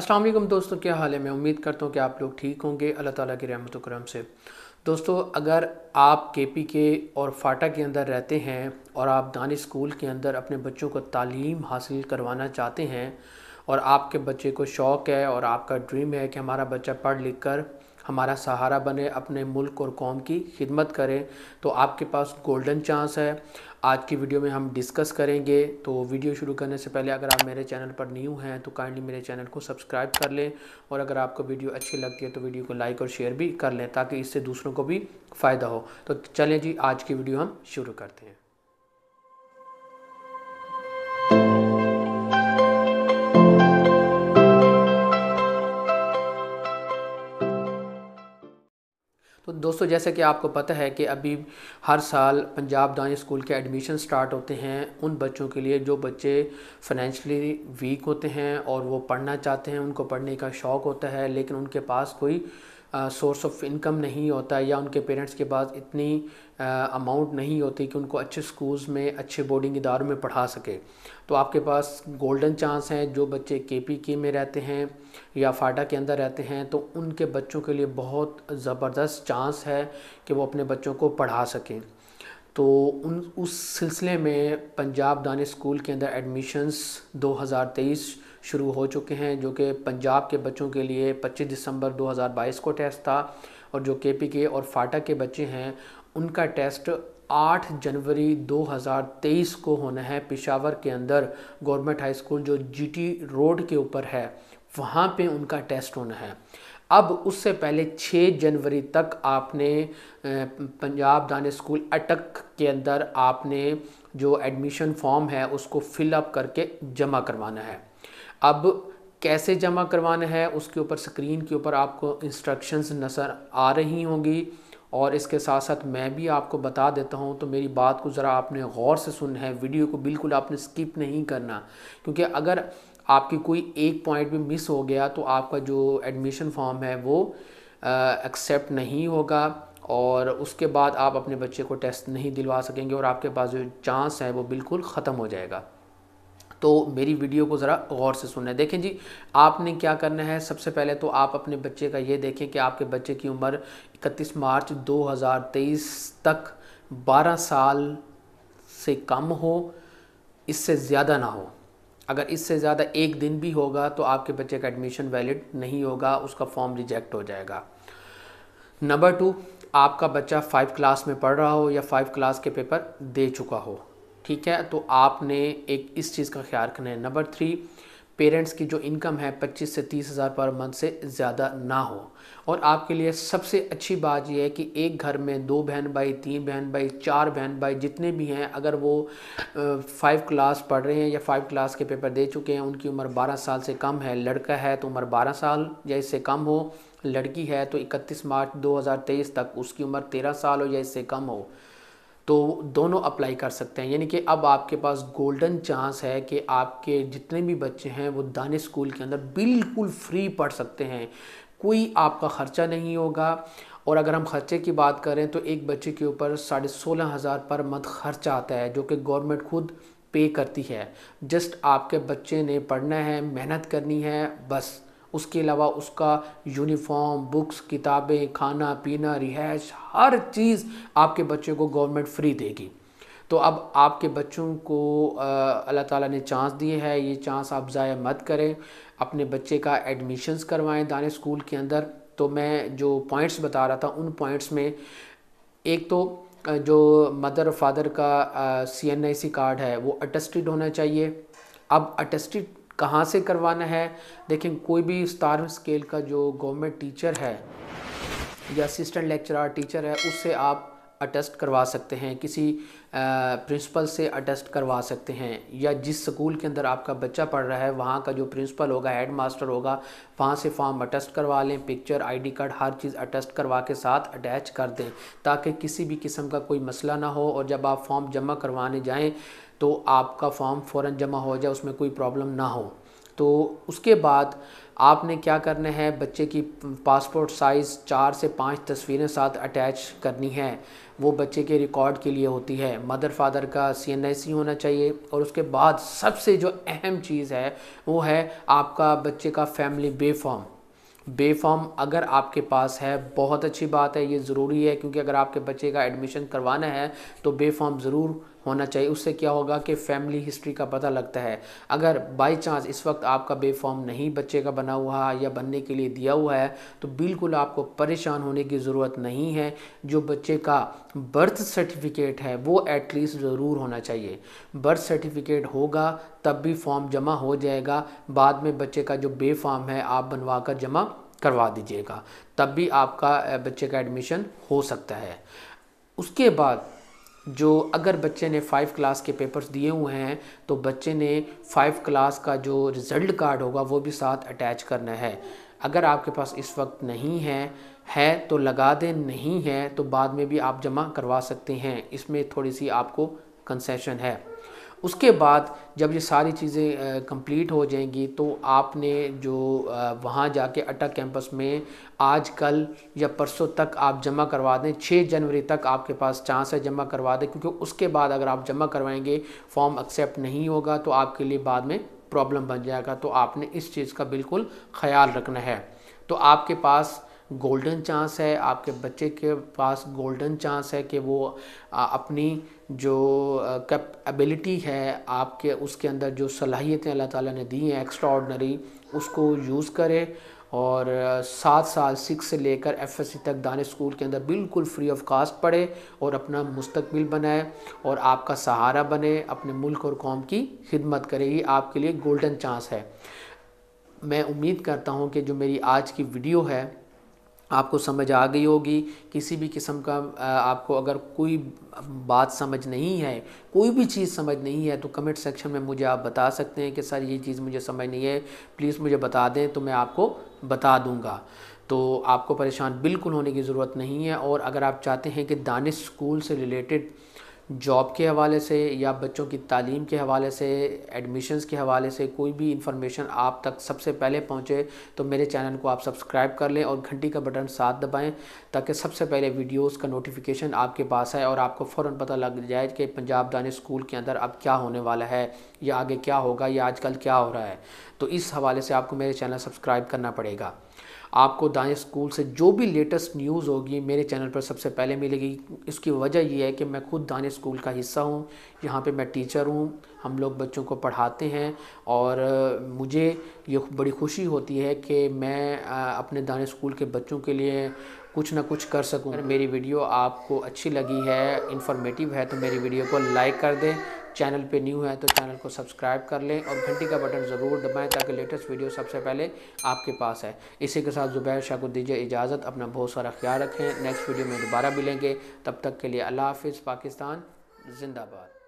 अस्सलाम वालेकुम दोस्तों क्या हाल है मैं उम्मीद करता हूँ कि आप लोग ठीक होंगे अल्लाह ताला की रहमत करम से दोस्तों अगर आप के पी के और फाटा के अंदर रहते हैं और आप दानिश स्कूल के अंदर अपने बच्चों को तालीम हासिल करवाना चाहते हैं और आपके बच्चे को शौक़ है और आपका ड्रीम है कि हमारा बच्चा पढ़ लिख कर हमारा सहारा बने अपने मुल्क और कौम की खिदमत करें तो आपके पास गोल्डन चांस है आज की वीडियो में हम डिस्कस करेंगे तो वीडियो शुरू करने से पहले अगर आप मेरे चैनल पर न्यू हैं तो काइंडली मेरे चैनल को सब्सक्राइब कर लें और अगर आपको वीडियो अच्छी लगती है तो वीडियो को लाइक और शेयर भी कर लें ताकि इससे दूसरों को भी फ़ायदा हो तो चलें जी आज की वीडियो हम शुरू करते हैं दोस्तों जैसे कि आपको पता है कि अभी हर साल पंजाब दानी स्कूल के एडमिशन स्टार्ट होते हैं उन बच्चों के लिए जो बच्चे फाइनेंशली वीक होते हैं और वो पढ़ना चाहते हैं उनको पढ़ने का शौक़ होता है लेकिन उनके पास कोई सोर्स ऑफ इनकम नहीं होता या उनके पेरेंट्स के पास इतनी अमाउंट नहीं होती कि उनको अच्छे स्कूल्स में अच्छे बोर्डिंग इदारों में पढ़ा सके तो आपके पास गोल्डन चांस हैं जो बच्चे के पी के में रहते हैं या फाटा के अंदर रहते हैं तो उनके बच्चों के लिए बहुत ज़बरदस्त चांस है कि वो अपने बच्चों को पढ़ा सकें तो उन उस सिलसिले में पंजाब दान स्कूल के अंदर एडमिशन्स 2023 शुरू हो चुके हैं जो कि पंजाब के बच्चों के लिए 25 दिसंबर 2022 को टेस्ट था और जो के पी के और फाटा के बच्चे हैं उनका टेस्ट 8 जनवरी 2023 को होना है पिशावर के अंदर गवर्नमेंट हाई स्कूल जो जी रोड के ऊपर है वहाँ पर उनका टेस्ट होना है अब उससे पहले 6 जनवरी तक आपने पंजाब दान स्कूल अटक के अंदर आपने जो एडमिशन फॉर्म है उसको फिलअप करके जमा करवाना है अब कैसे जमा करवाना है उसके ऊपर स्क्रीन के ऊपर आपको इंस्ट्रक्शंस नज़र आ रही होंगी और इसके साथ साथ मैं भी आपको बता देता हूँ तो मेरी बात को ज़रा आपने गौर से सुनना है वीडियो को बिल्कुल आपने स्किप नहीं करना क्योंकि अगर आपकी कोई एक पॉइंट भी मिस हो गया तो आपका जो एडमिशन फॉर्म है वो एक्सेप्ट नहीं होगा और उसके बाद आप अपने बच्चे को टेस्ट नहीं दिलवा सकेंगे और आपके पास जो चांस है वो बिल्कुल ख़त्म हो जाएगा तो मेरी वीडियो को ज़रा गौर से सुनना है देखें जी आपने क्या करना है सबसे पहले तो आप अपने बच्चे का ये देखें कि आपके बच्चे की उम्र 31 मार्च 2023 तक 12 साल से कम हो इससे ज़्यादा ना हो अगर इससे ज़्यादा एक दिन भी होगा तो आपके बच्चे का एडमिशन वैलिड नहीं होगा उसका फॉर्म रिजेक्ट हो जाएगा नंबर टू आपका बच्चा फाइव क्लास में पढ़ रहा हो या फाइव क्लास के पेपर दे चुका हो ठीक है तो आपने एक इस चीज़ का ख्याल रखना है नंबर थ्री पेरेंट्स की जो इनकम है 25 से तीस हज़ार पर मंथ से ज़्यादा ना हो और आपके लिए सबसे अच्छी बात यह है कि एक घर में दो बहन भाई तीन बहन भाई चार बहन भाई जितने भी हैं अगर वो फाइव क्लास पढ़ रहे हैं या फाइव क्लास के पेपर दे चुके हैं उनकी उम्र 12 साल से कम है लड़का है तो उम्र 12 साल या इससे कम हो लड़की है तो इकतीस मार्च दो तक उसकी उम्र तेरह साल हो या इससे कम हो तो दोनों अप्लाई कर सकते हैं यानी कि अब आपके पास गोल्डन चांस है कि आपके जितने भी बच्चे हैं वो दाने स्कूल के अंदर बिल्कुल फ्री पढ़ सकते हैं कोई आपका ख़र्चा नहीं होगा और अगर हम ख़र्चे की बात करें तो एक बच्चे के ऊपर साढ़े सोलह हज़ार पर मंथ खर्चा आता है जो कि गवर्नमेंट खुद पे करती है जस्ट आपके बच्चे ने पढ़ना है मेहनत करनी है बस उसके अलावा उसका यूनिफॉर्म बुक्स किताबें खाना पीना रिहाइश हर चीज़ आपके बच्चे को गवर्नमेंट फ्री देगी तो अब आपके बच्चों को अल्लाह ताला ने चांस दिए है ये चांस आप ज़ाया मत करें अपने बच्चे का एडमिशन्स करवाएं दाने स्कूल के अंदर तो मैं जो पॉइंट्स बता रहा था उन पॉइंट्स में एक तो जो मदर फादर का सी एन आई सी कार्ड है वो अटेस्टेड होना चाहिए अब अटेस्टेड कहाँ से करवाना है देखें कोई भी स्टार स्केल का जो गवर्नमेंट टीचर है या असिस्टेंट लेक्चरर टीचर है उससे आप अटेस्ट करवा सकते हैं किसी प्रिंसिपल से अटेस्ट करवा सकते हैं या जिस स्कूल के अंदर आपका बच्चा पढ़ रहा है वहाँ का जो प्रिंसिपल होगा हेड मास्टर होगा वहाँ से फॉर्म अटेस्ट करवा लें पिक्चर आईडी कार्ड हर चीज़ अटेस्ट करवा के साथ अटैच कर दें ताकि किसी भी किस्म का कोई मसला ना हो और जब आप फॉर्म जमा करवाने जाएँ तो आपका फॉर्म फ़ौर जमा हो जाए उसमें कोई प्रॉब्लम ना हो तो उसके बाद आपने क्या करना है बच्चे की पासपोर्ट साइज़ चार से पाँच तस्वीरें साथ अटैच करनी है वो बच्चे के रिकॉर्ड के लिए होती है मदर फादर का सी एन आई सी होना चाहिए और उसके बाद सबसे जो अहम चीज़ है वो है आपका बच्चे का फैमिली बे फॉर्म बेफॉर्म अगर आपके पास है बहुत अच्छी बात है ये ज़रूरी है क्योंकि अगर आपके बच्चे का एडमिशन करवाना है तो बेफॉर्म ज़रूर होना चाहिए उससे क्या होगा कि फैमिली हिस्ट्री का पता लगता है अगर बाय चांस इस वक्त आपका बेफॉर्म नहीं बच्चे का बना हुआ या बनने के लिए दिया हुआ है तो बिल्कुल आपको परेशान होने की ज़रूरत नहीं है जो बच्चे का बर्थ सर्टिफिकेट है वो एटलीस्ट ज़रूर होना चाहिए बर्थ सर्टिफिकेट होगा तब भी फॉर्म जमा हो जाएगा बाद में बच्चे का जो बेफॉर्म है आप बनवा कर जमा करवा दीजिएगा तब भी आपका बच्चे का एडमिशन हो सकता है उसके बाद जो अगर बच्चे ने फाइव क्लास के पेपर्स दिए हुए हैं तो बच्चे ने फाइव क्लास का जो रिज़ल्ट कार्ड होगा वो भी साथ अटैच करना है अगर आपके पास इस वक्त नहीं है है तो लगा दें नहीं है तो बाद में भी आप जमा करवा सकते हैं इसमें थोड़ी सी आपको कंसेशन है उसके बाद जब ये सारी चीज़ें कंप्लीट हो जाएंगी तो आपने जो वहाँ जाके अटक कैंपस में आज कल या परसों तक आप जमा करवा दें 6 जनवरी तक आपके पास चांस है जमा करवा दें क्योंकि उसके बाद अगर आप जमा करवाएंगे फॉर्म एक्सेप्ट नहीं होगा तो आपके लिए बाद में प्रॉब्लम बन जाएगा तो आपने इस चीज़ का बिल्कुल ख्याल रखना है तो आपके पास गोल्डन चांस है आपके बच्चे के पास गोल्डन चांस है कि वो अपनी जो कप एबिलिटी है आपके उसके अंदर जो सलाहियतें अल्लाह ताला ने दी हैं एक्स्ट्रा ऑर्डनरी उसको यूज़ करे और सात साल सिक्स से लेकर एफएससी तक दान स्कूल के अंदर बिल्कुल फ्री ऑफ कास्ट पढ़े और अपना मुस्तबिल बनाए और आपका सहारा बने अपने मुल्क और कौम की खिदमत करे ये आपके लिए गोल्डन चांस है मैं उम्मीद करता हूँ कि जो मेरी आज की वीडियो है आपको समझ आ गई होगी किसी भी किस्म का आपको अगर कोई बात समझ नहीं है कोई भी चीज़ समझ नहीं है तो कमेंट सेक्शन में मुझे आप बता सकते हैं कि सर ये चीज़ मुझे समझ नहीं है प्लीज़ मुझे बता दें तो मैं आपको बता दूंगा तो आपको परेशान बिल्कुल होने की ज़रूरत नहीं है और अगर आप चाहते हैं कि दानिश स्कूल से रिलेटेड जॉब के हवाले से या बच्चों की तालीम के हवाले से एडमिशन्स के हवाले से कोई भी इन्फॉर्मेशन आप तक सबसे पहले पहुँचे तो मेरे चैनल को आप सब्सक्राइब कर लें और घंटी का बटन साथ दबाएँ ताकि सबसे पहले वीडियोज़ का नोटिफिकेशन आपके पास आए और आपको फ़ौर पता लग जाए कि पंजाब दानी स्कूल के अंदर अब क्या होने वाला है या आगे क्या होगा या आजकल क्या हो रहा है तो इस हवाले से आपको मेरे चैनल सब्सक्राइब करना पड़ेगा आपको दाएँ स्कूल से जो भी लेटेस्ट न्यूज़ होगी मेरे चैनल पर सबसे पहले मिलेगी इसकी वजह यह है कि मैं खुद दाने स्कूल का हिस्सा हूँ यहाँ पे मैं टीचर हूँ हम लोग बच्चों को पढ़ाते हैं और मुझे ये बड़ी खुशी होती है कि मैं अपने दाने स्कूल के बच्चों के लिए कुछ ना कुछ कर सकूँ मेरी वीडियो आपको अच्छी लगी है इन्फॉर्मेटिव है तो मेरी वीडियो को लाइक कर दें चैनल पे न्यू है तो चैनल को सब्सक्राइब कर लें और घंटी का बटन ज़रूर दबाएं ताकि लेटेस्ट वीडियो सबसे पहले आपके पास है इसी के साथ ज़ुबैर शाह को दीजिए इजाज़त अपना बहुत सारा ख्याल रखें नेक्स्ट वीडियो में दोबारा मिलेंगे तब तक के लिए अल्लाह हाफिज़ पाकिस्तान जिंदाबाद